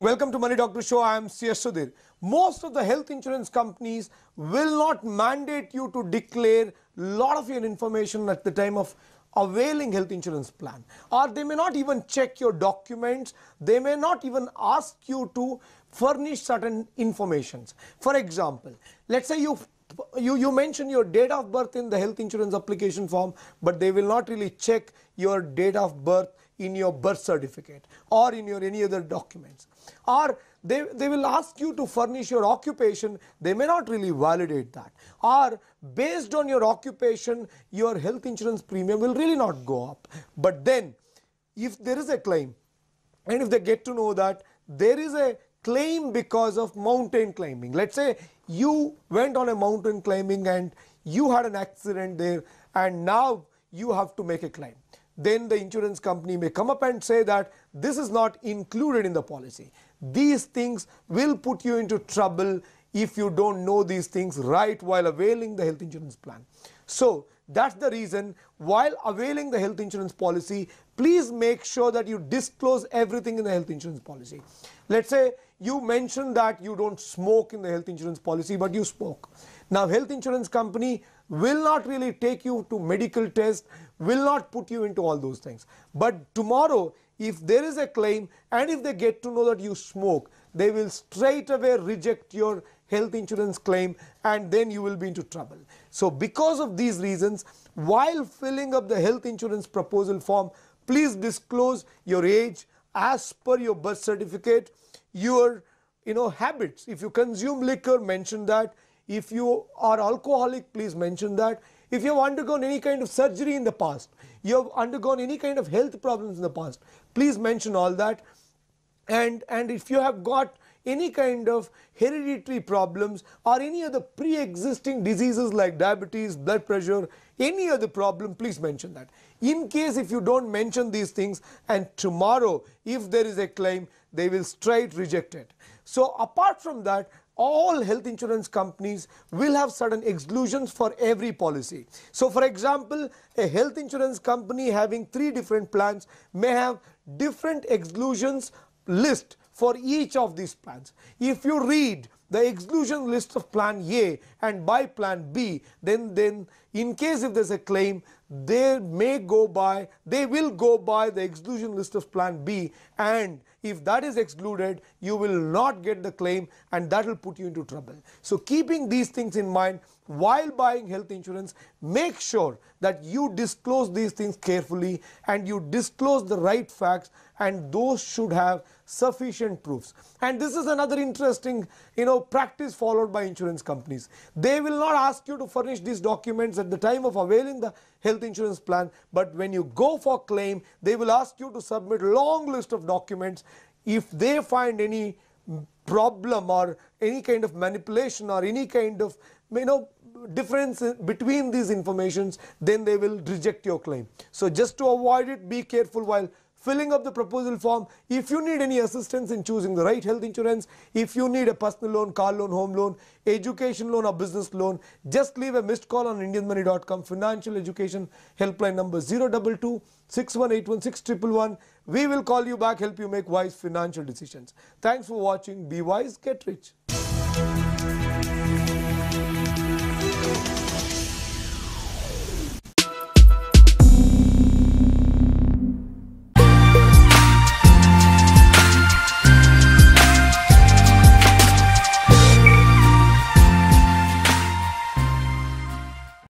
Welcome to Money Doctor Show. I am C.S. Sudhir. Most of the health insurance companies will not mandate you to declare lot of your information at the time of availing health insurance plan or they may not even check your documents they may not even ask you to furnish certain informations for example let's say you you you mention your date of birth in the health insurance application form but they will not really check your date of birth in your birth certificate or in your any other documents or they, they will ask you to furnish your occupation. They may not really validate that. Or based on your occupation, your health insurance premium will really not go up. But then if there is a claim and if they get to know that there is a claim because of mountain climbing. Let's say you went on a mountain climbing and you had an accident there and now you have to make a claim then the insurance company may come up and say that this is not included in the policy. These things will put you into trouble if you don't know these things right while availing the health insurance plan. So that's the reason while availing the health insurance policy, please make sure that you disclose everything in the health insurance policy. Let's say you mentioned that you don't smoke in the health insurance policy, but you smoke. Now, health insurance company will not really take you to medical test, will not put you into all those things. But tomorrow, if there is a claim and if they get to know that you smoke, they will straight away reject your health insurance claim and then you will be into trouble. So because of these reasons, while filling up the health insurance proposal form, please disclose your age as per your birth certificate, your you know habits. If you consume liquor, mention that. If you are alcoholic, please mention that. If you have undergone any kind of surgery in the past, you have undergone any kind of health problems in the past, please mention all that. And, and if you have got any kind of hereditary problems or any other pre-existing diseases like diabetes, blood pressure, any other problem, please mention that. In case if you don't mention these things and tomorrow if there is a claim, they will straight reject it. So apart from that, all health insurance companies will have certain exclusions for every policy. So for example, a health insurance company having three different plans may have different exclusions list for each of these plans. If you read the exclusion list of plan A and by plan B, then, then in case if there's a claim, they may go by, they will go by the exclusion list of plan B and if that is excluded, you will not get the claim and that will put you into trouble. So keeping these things in mind, while buying health insurance, make sure that you disclose these things carefully and you disclose the right facts and those should have sufficient proofs. And this is another interesting, you know, practice followed by insurance companies. They will not ask you to furnish these documents at the time of availing the health insurance plan, but when you go for claim, they will ask you to submit long list of documents. If they find any problem or any kind of manipulation or any kind of, you know, difference between these informations, then they will reject your claim. So just to avoid it, be careful while filling up the proposal form. If you need any assistance in choosing the right health insurance, if you need a personal loan, car loan, home loan, education loan or business loan, just leave a missed call on indianmoney.com financial education helpline number 022 6181611. We will call you back, help you make wise financial decisions. Thanks for watching. Be wise, get rich.